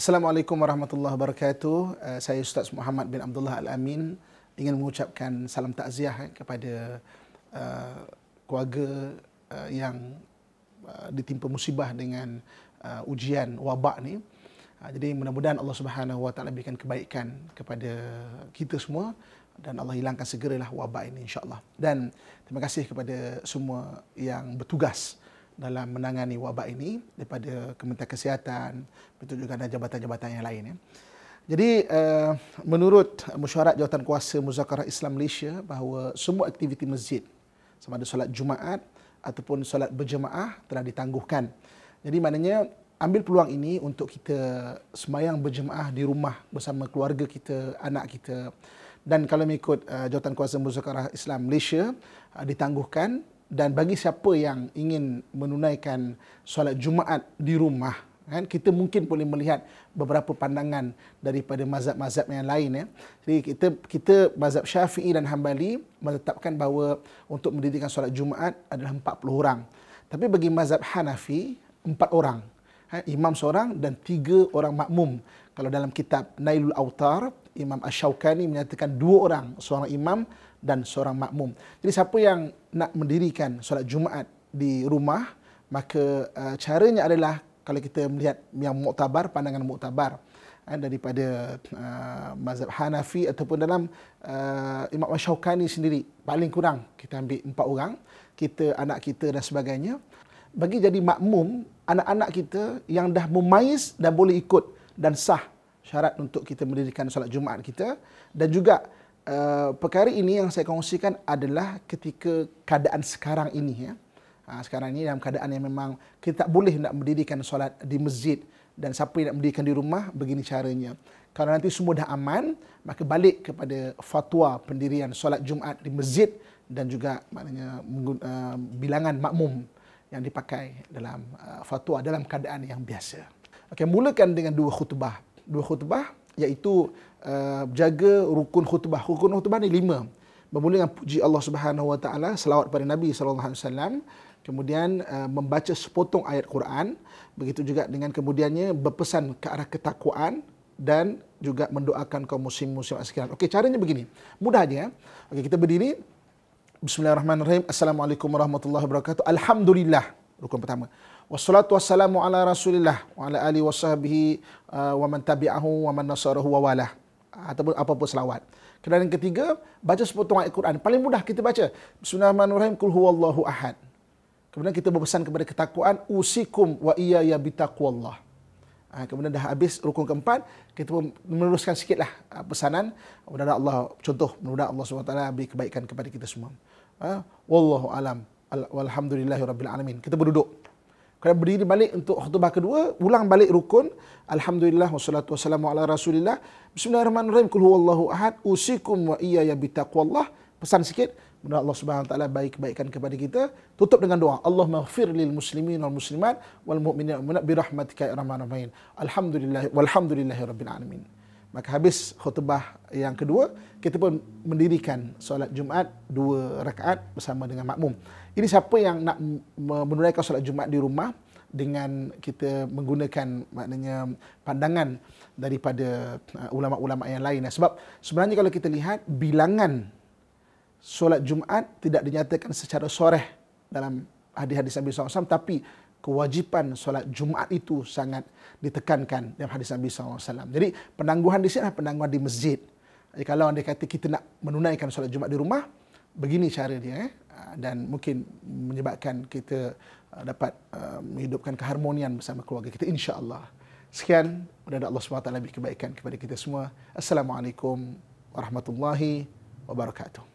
Assalamualaikum warahmatullahi wabarakatuh. Eh, saya Ustaz Muhammad bin Abdullah Al-Amin ingin mengucapkan salam takziah eh, kepada eh, keluarga yang ditimpa musibah dengan ujian wabak ni. Jadi mudah-mudahan Allah Subhanahu Wa Taala berikan kebaikan kepada kita semua dan Allah hilangkan segeralah wabak ini insya-Allah. Dan terima kasih kepada semua yang bertugas dalam menangani wabak ini daripada Kementerian Kesihatan betul juga dan jabatan-jabatan yang lain ya. Jadi eh, menurut mesyuarat jawatan kuasa Muzakarah Islam Malaysia bahawa semua aktiviti masjid sama ada solat Jumaat ataupun solat berjemaah telah ditangguhkan. Jadi maknanya ambil peluang ini untuk kita semayang berjemaah di rumah bersama keluarga kita, anak kita dan kalau mengikut uh, jawatan kuasa muzakarah Islam Malaysia eh, ditangguhkan dan bagi siapa yang ingin menunaikan solat Jumaat di rumah kan kita mungkin boleh melihat beberapa pandangan daripada mazhab-mazhab yang lain ya. Jadi kita kita mazhab Syafi'i dan Hambali menetapkan bahawa untuk mendirikan solat Jumaat adalah 40 orang. Tapi bagi mazhab Hanafi 4 orang. Ha, imam seorang dan 3 orang makmum. Kalau dalam kitab Nailul Autar Imam Ash-Shawkani menyatakan dua orang, seorang imam dan seorang makmum. Jadi siapa yang nak mendirikan solat Jumaat di rumah, maka uh, caranya adalah kalau kita melihat yang muktabar, pandangan muktabar uh, daripada uh, mazhab Hanafi ataupun dalam uh, Imam Syaukani sendiri, paling kurang kita ambil empat orang, kita, anak kita dan sebagainya. Bagi jadi makmum, anak-anak kita yang dah memais dan boleh ikut dan sah syarat untuk kita mendirikan solat Jumaat kita dan juga Eh, perkara ini yang saya kongsikan adalah ketika keadaan sekarang ini ya. Ha, sekarang ini dalam keadaan yang memang kita tak boleh nak mendirikan solat di masjid dan siapa yang nak mendirikan di rumah begini caranya. Kalau nanti semua dah aman, maka balik kepada fatwa pendirian solat Jumaat di masjid dan juga maknanya uh, bilangan makmum yang dipakai dalam uh, fatwa dalam keadaan yang biasa. Okey, mulakan dengan dua khutbah. Dua khutbah iaitu uh, jaga rukun khutbah. Rukun khutbah ni lima. Bermula dengan puji Allah Subhanahu Wa Taala, selawat pada Nabi Sallallahu Alaihi Wasallam, kemudian uh, membaca sepotong ayat Quran, begitu juga dengan kemudiannya berpesan ke arah ketakwaan dan juga mendoakan kaum muslim-muslim sekalian. Okey, caranya begini. Mudah aja. Okey, kita berdiri. Bismillahirrahmanirrahim. Assalamualaikum warahmatullahi wabarakatuh. Alhamdulillah rukun pertama. Wassalatu wassalamu ala Rasulillah wa ala ali washabihi uh, wa man tabi'ahu wa man nasarahu wa wala ataupun apa-apa selawat. Kemudian yang ketiga, baca sepotong ayat Quran. Paling mudah kita baca Bismillahirrahmanirrahim qul huwallahu ahad. Kemudian kita berpesan kepada ketakwaan usikum wa iya ya bitaqwallah. Ha, ah, kemudian dah habis rukun keempat, kita pun meneruskan sikitlah ah, pesanan. Mudah-mudahan Allah contoh, mudah-mudahan Allah SWT beri kebaikan kepada kita semua. Ha, Wallahu alam. Alhamdulillahirrabbilalamin. Kita berduduk. Kalau berdiri balik untuk khutbah kedua, ulang balik rukun. Alhamdulillah, wassalatu wassalamu ala rasulillah. Bismillahirrahmanirrahim. Kul huwallahu ahad. Usikum wa iya ya bitaqwallah. Pesan sikit. Mudah Allah subhanahu baik-baikan kepada kita. Tutup dengan doa. Allah ghafir lil muslimin wal muslimat wal mu'minin wal mu'minat birahmatika irrahmanirrahim. Ya Alhamdulillah, walhamdulillahirrabbilalamin. Maka habis khutbah yang kedua, kita pun mendirikan solat Jumaat dua rakaat bersama dengan makmum. Ini siapa yang nak menunaikan solat Jumaat di rumah dengan kita menggunakan maknanya pandangan daripada uh, ulama-ulama yang lain. Sebab sebenarnya kalau kita lihat bilangan solat Jumaat tidak dinyatakan secara soreh dalam hadis-hadis Nabi SAW tapi kewajipan solat Jumaat itu sangat ditekankan dalam hadis Nabi SAW. Jadi penangguhan di sini adalah penangguhan di masjid. Jadi kalau anda kata kita nak menunaikan solat Jumaat di rumah, begini cara dia. Eh? Ah, dan mungkin menyebabkan kita ah, dapat ah, menghidupkan keharmonian bersama keluarga kita Insya Allah. Sekian, mudah-mudahan Allah SWT lebih kebaikan kepada kita semua. Assalamualaikum warahmatullahi wabarakatuh.